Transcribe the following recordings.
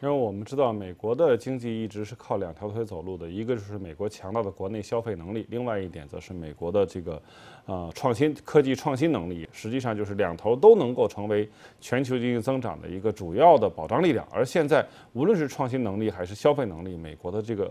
因为我们知道，美国的经济一直是靠两条腿走路的，一个就是美国强大的国内消费能力，另外一点则是美国的这个，呃，创新科技创新能力，实际上就是两头都能够成为全球经济增长的一个主要的保障力量。而现在，无论是创新能力还是消费能力，美国的这个。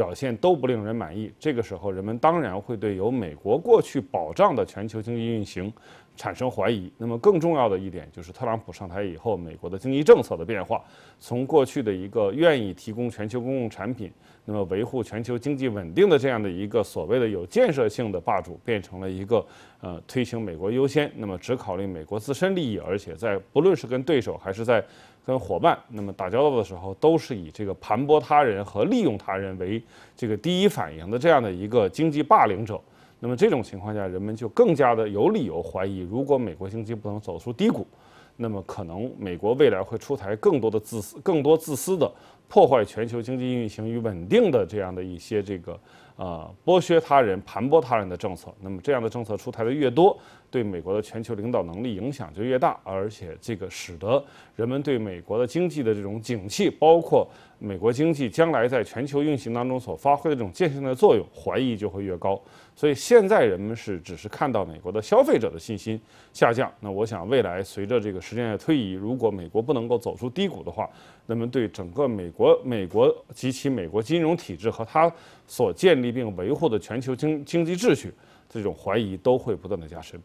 表现都不令人满意，这个时候人们当然会对有美国过去保障的全球经济运行产生怀疑。那么更重要的一点就是，特朗普上台以后，美国的经济政策的变化，从过去的一个愿意提供全球公共产品，那么维护全球经济稳定的这样的一个所谓的有建设性的霸主，变成了一个呃推行美国优先，那么只考虑美国自身利益，而且在不论是跟对手还是在跟伙伴那么打交道的时候，都是以这个盘剥他人和利用他人为这个第一反应的这样的一个经济霸凌者。那么这种情况下，人们就更加的有理由怀疑，如果美国经济不能走出低谷。那么可能美国未来会出台更多的自私、更多自私的破坏全球经济运行与稳定的这样的一些这个呃剥削他人、盘剥他人的政策。那么这样的政策出台的越多，对美国的全球领导能力影响就越大，而且这个使得人们对美国的经济的这种景气，包括美国经济将来在全球运行当中所发挥的这种建设性的作用，怀疑就会越高。所以现在人们是只是看到美国的消费者的信心下降。那我想未来随着这个。时间的推移，如果美国不能够走出低谷的话，那么对整个美国、美国及其美国金融体制和它所建立并维护的全球经经济秩序，这种怀疑都会不断的加深。